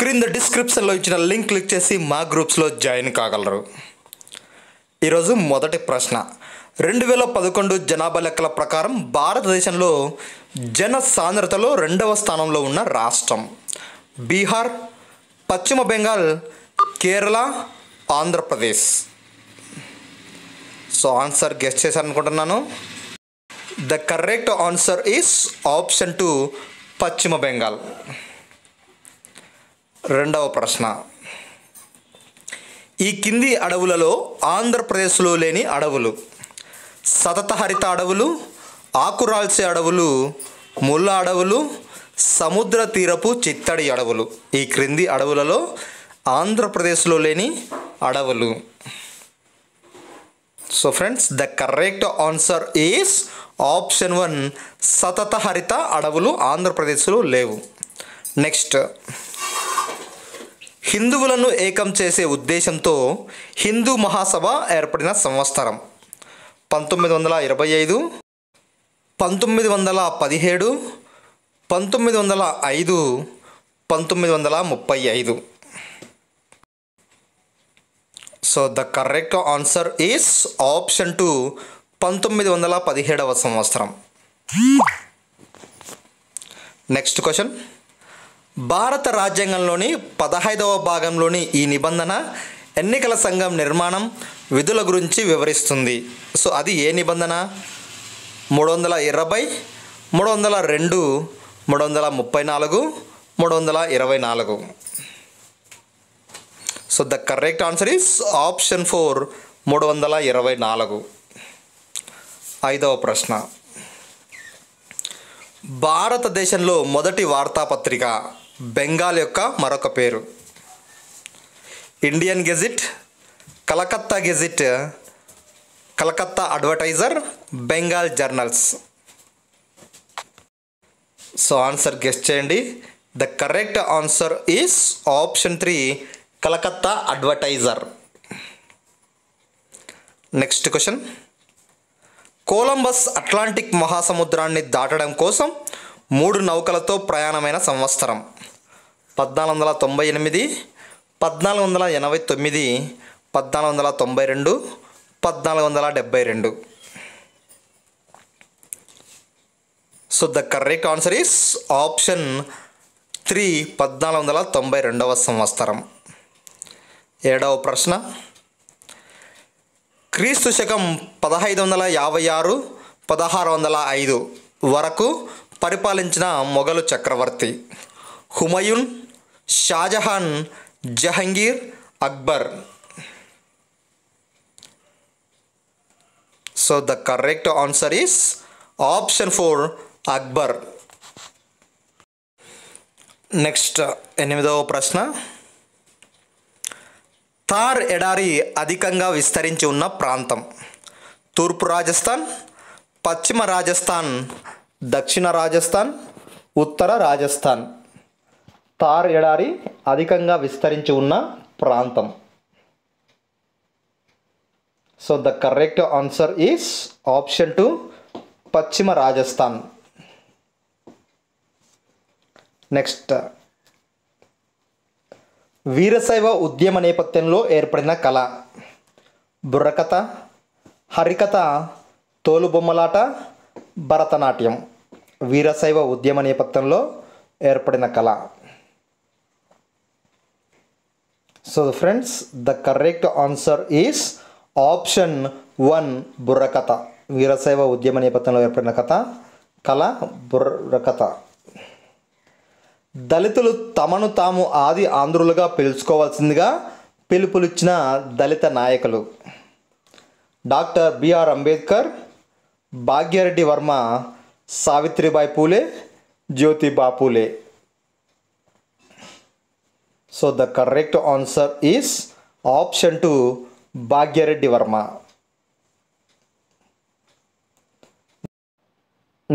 క్రింద డిస్క్రిప్షన్లో ఇచ్చిన లింక్ క్లిక్ చేసి మా గ్రూప్స్లో జాయిన్ కాగలరు ఈరోజు మొదటి ప్రశ్న రెండు వేల పదకొండు జనాభా లెక్కల ప్రకారం భారతదేశంలో జన సాంద్రతలో రెండవ స్థానంలో ఉన్న రాష్ట్రం Bihar Paschim Bengal Kerala Andhra Pradesh so answer guess చేశారనుకుంటున్నాను the correct answer is option two Paschim Bengal రెండవ ప్రశ్న ఈ కింది అడవులలో ఆంధ్రప్రదేశ్లో లేని అడవులు సతత హరిత అడవులు ఆకురాల్సే అడవులు ముళ్ళ అడవులు సముద్ర తీరపు చిత్తడి అడవులు ఈ క్రింది అడవులలో ఆంధ్రప్రదేశ్లో లేని అడవులు so friends the correct answer is option one సతత హరిత అడవులు ఆంధ్రప్రదేశ్లో లేవు నెక్స్ట్ హిందువులను ఏకం చేసే ఉద్దేశంతో హిందూ మహాసభ ఏర్పడిన సంవత్సరం పంతొమ్మిది వందల ఇరవై ఐదు పంతొమ్మిది వందల పదిహేడు పంతొమ్మిది వందల ఐదు పంతొమ్మిది వందల ముప్పై ఐదు so the correct answer is option two పంతొమ్మిది వందల పదిహేడవ సంవత్సరం నెక్స్ట్ క్వశ్చన్ భారత రాజ్యాంగంలోని పదహైదవ భాగంలోని ఈ నిబంధన ఎన్నికల సంఘం నిర్మాణం విధుల గురించి వివరిస్తుంది సో అది ఏ నిబంధన మూడు వందల ఇరవై మూడు వందల రెండు మూడు వందల ముప్పై నాలుగు మూడు వందల ఇరవై నాలుగు so the correct answer is option four మూడు వందల ఇరవై నాలుగు ఐదవ ప్రశ్న భారతదేశంలో మొదటి వార్తాపత్రిక బెంగాల్ యొక్క మరొక పేరు Indian gazette Calcutta gazette Calcutta advertiser Bengal journals so answer guessed చేయండి the correct answer is option three Calcutta advertiser next question Columbus Atlantic మహాసముద్రాన్ని దాటడం కోసం మూడు నౌకలతో ప్రయాణమైన సంవత్సరం పద్నాలుగు వందల తొంభై ఎనిమిది పద్నాలుగు వందల ఎనభై తొమ్మిది పద్నాలుగు వందల తొంభై రెండు పద్నాలుగు వందల డెబ్బై రెండు so the correct answer is option three పద్నాలుగు వందల తొంభై రెండవ సంవత్సరం ఏడవ ప్రశ్న క్రీస్తు శకం పదహైదు వందల యాభై ఆరు పదహారు వందల ఐదు వరకు పరిపాలించిన మొఘలు చక్రవర్తి Humayun Shah Jahan Jahangir Akbar so the correct answer is option four Akbar next ఎనిమిదవ ప్రశ్న థార్ ఎడారి అధికంగా విస్తరించి ఉన్న ప్రాంతం తూర్పు రాజస్థాన్ పశ్చిమ రాజస్థాన్ దక్షిణ రాజస్థాన్ ఉత్తర రాజస్థాన్ థార్ ఎడారి అధికంగా విస్తరించి ఉన్న ప్రాంతం so the correct answer is option two పశ్చిమ రాజస్థాన్ నెక్స్ట్ వీరశైవ ఉద్యమ నేపథ్యంలో ఏర్పడిన కళ బుర్రకథ హరికథ తోలుబొమ్మలాట భరతనాట్యం వీరశైవ ఉద్యమ నేపథ్యంలో ఏర్పడిన కళ so friends the correct answer is option one Burrakatha Veerashaiva ఉద్యమ నేపథ్యంలో ఏర్పడిన కథ కళ బుర్రకథ దళితులు తమను తాము ఆది ఆంధ్రులుగా పిలుచుకోవాల్సిందిగా పిలుపులిచ్చిన దళిత నాయకులు doctor BR Ambedkar Bhagya Reddy Varma Savitribai Phule Jyotiba Phule so the correct answer is option two Bhagya Reddy Varma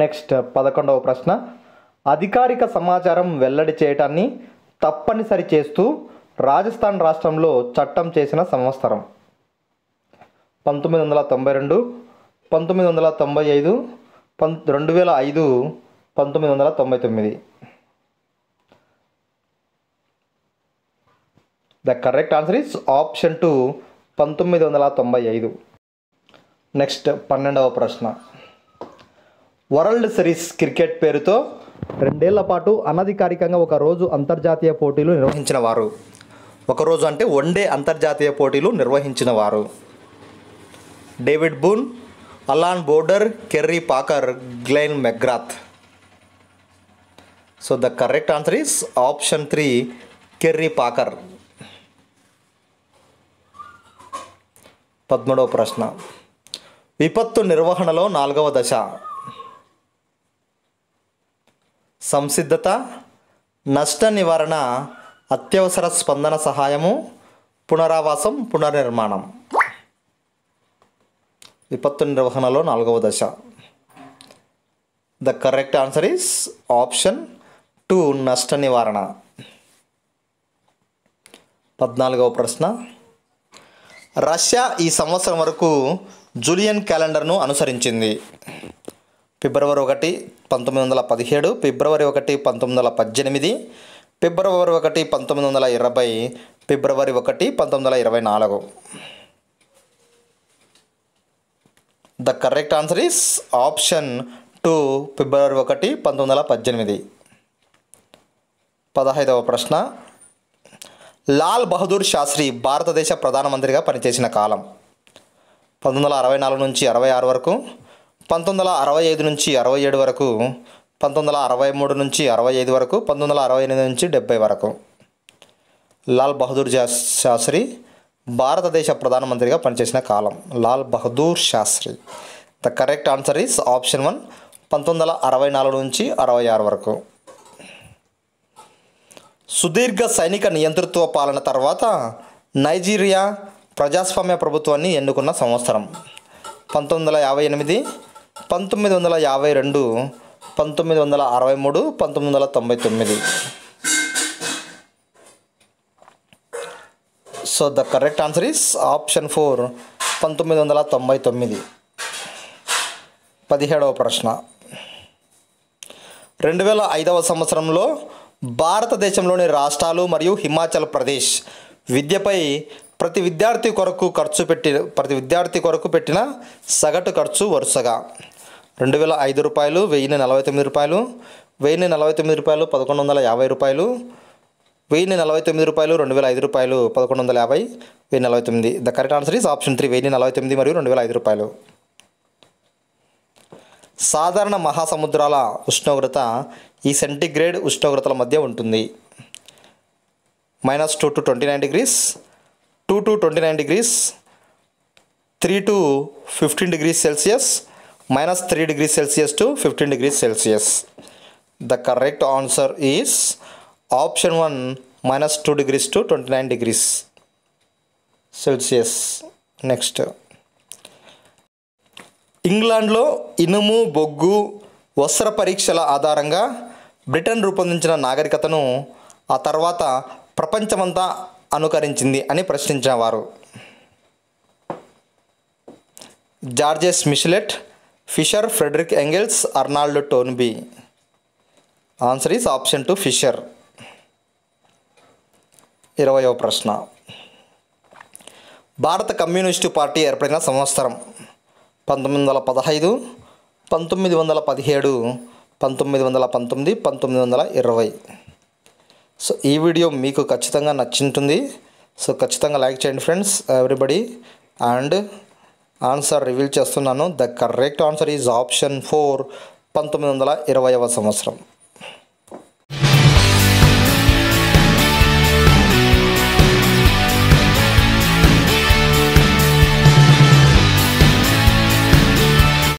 next పదకొండవ ప్రశ్న అధికారిక సమాచారం వెల్లడి చేయటాన్ని తప్పనిసరి చేస్తూ రాజస్థాన్ రాష్ట్రంలో చట్టం చేసిన సంవత్సరం పంతొమ్మిది వందల తొంభై రెండు పంతొమ్మిది వందల తొంభై ఐదు పం రెండు వేల ఐదు పంతొమ్మిది వందల తొంభై తొమ్మిది the correct answer is option two పంతొమ్మిది వందల తొంభై ఐదు నెక్స్ట్ పన్నెండవ ప్రశ్న వరల్డ్ సిరీస్ క్రికెట్ పేరుతో రెండేళ్ల పాటు అనధికారికంగా ఒక రోజు అంతర్జాతీయ పోటీలు నిర్వహించిన వారు ఒకరోజు అంటే వన్డే అంతర్జాతీయ పోటీలు నిర్వహించిన వారు David Boon Allan Border Kerry Packer Glenn McGrath so the correct answer is option three Kerry Packer పద్మూడవ ప్రశ్న విపత్తు నిర్వహణలో నాలుగవ దశ సంసిద్ధత నష్ట నివారణ అత్యవసర స్పందన సహాయము పునరావాసం పునర్నిర్మాణం విపత్తు నిర్వహణలో నాలుగవ దశ the correct answer is option two నష్ట నివారణ పద్నాలుగవ ప్రశ్న రష్యా ఈ సంవత్సరం వరకు జూలియన్ క్యాలెండర్ను అనుసరించింది ఫిబ్రవరి ఒకటి పంతొమ్మిది వందల పదిహేడు ఫిబ్రవరి ఒకటి పంతొమ్మిది వందల పద్దెనిమిది ఫిబ్రవరి ఒకటి పంతొమ్మిది వందల ఇరవై ఫిబ్రవరి ఒకటి పంతొమ్మిది వందల ఇరవై నాలుగు the correct answer is option two ఫిబ్రవరి ఒకటి పంతొమ్మిది వందల పద్దెనిమిది పదహైదవ ప్రశ్న లాల్ బహదూర్ శాస్త్రి భారతదేశ ప్రధానమంత్రిగా పనిచేసిన కాలం పంతొమ్మిది వందల అరవై నాలుగు నుంచి అరవై ఆరు వరకు పంతొమ్మిది వందల అరవై ఐదు నుంచి అరవై ఏడు వరకు పంతొమ్మిది వందల అరవై మూడు నుంచి అరవై ఐదు వరకు పంతొమ్మిది వందల అరవై ఎనిమిది నుంచి డెబ్బై వరకు లాల్ బహదూర్ శాస్త్రి భారతదేశ ప్రధానమంత్రిగా పనిచేసిన కాలం Lal Bahadur Shastri the correct answer is option one పంతొమ్మిది వందల అరవై నాలుగు నుంచి అరవై ఆరు వరకు సుదీర్ఘ సైనిక నియంతృత్వ పాలన తర్వాత నైజీరియా ప్రజాస్వామ్య ప్రభుత్వాన్ని ఎన్నుకున్న సంవత్సరం పంతొమ్మిది వందల యాభై ఎనిమిది పంతొమ్మిది వందల యాభై రెండు పంతొమ్మిది వందల అరవై మూడు పంతొమ్మిది వందల తొంభై తొమ్మిది so the correct answer is option four పంతొమ్మిది వందల తొంభై తొమ్మిది పదిహేడవ ప్రశ్న రెండు వేల ఐదవ సంవత్సరంలో భారతదేశంలోని రాష్ట్రాలు మరియు హిమాచల్ ప్రదేశ్ విద్యపై ప్రతి విద్యార్థి కొరకు ఖర్చు పెట్టి ప్రతి విద్యార్థి కొరకు పెట్టిన సగటు ఖర్చు వరుసగా రెండు వేల ఐదు రూపాయలు వెయ్యిన్ని నలభై తొమ్మిది రూపాయలు వెయ్యిన్ని నలభై తొమ్మిది రూపాయలు పదకొండు వందల యాభై రూపాయలు వెయ్యిన్ని నలభై తొమ్మిది రూపాయలు రెండు వేల ఐదు రూపాయలు పదకొండు వందల యాభై వెయ్యి నలభై తొమ్మిది the correct answer is option three వెయ్యి నలభై తొమ్మిది మరియు రెండు వేల ఐదు రూపాయలు సాధారణ మహాసముద్రాల ఉష్ణోగ్రత ఈ సెంటిగ్రేడ్ ఉష్ణోగ్రతల మధ్య ఉంటుంది minus two to twenty nine degrees two to twenty nine degrees three to fifteen degrees Celsius minus three degree Celsius to fifteen degrees Celsius the correct answer is option one minus two degrees to twenty nine degrees Celsius next ఇంగ్లాండ్లో ఇనుము బొగ్గు వస్త్ర పరీక్షల ఆధారంగా Britain రూపొందించిన నాగరికతను ఆ తర్వాత ప్రపంచమంతా అనుకరించింది అని ప్రశ్నించేవారు Georges Michelet Fisher Frederick Engels Arnold Toynbee answer is option two Fisher ఇరవయవ ప్రశ్న భారత కమ్యూనిస్టు పార్టీ ఏర్పడిన సంవత్సరం పంతొమ్మిది వందల పదహైదు పంతొమ్మిది వందల పదిహేడు పంతొమ్మిది వందల పంతొమ్మిది పంతొమ్మిది వందల ఇరవై సో ఈ వీడియో మీకు ఖచ్చితంగా నచ్చింటుంది సో ఖచ్చితంగా లైక్ చేయండి friends everybody and answer reveal చేస్తున్నాను the correct answer is option four పంతొమ్మిది వందల సంవత్సరం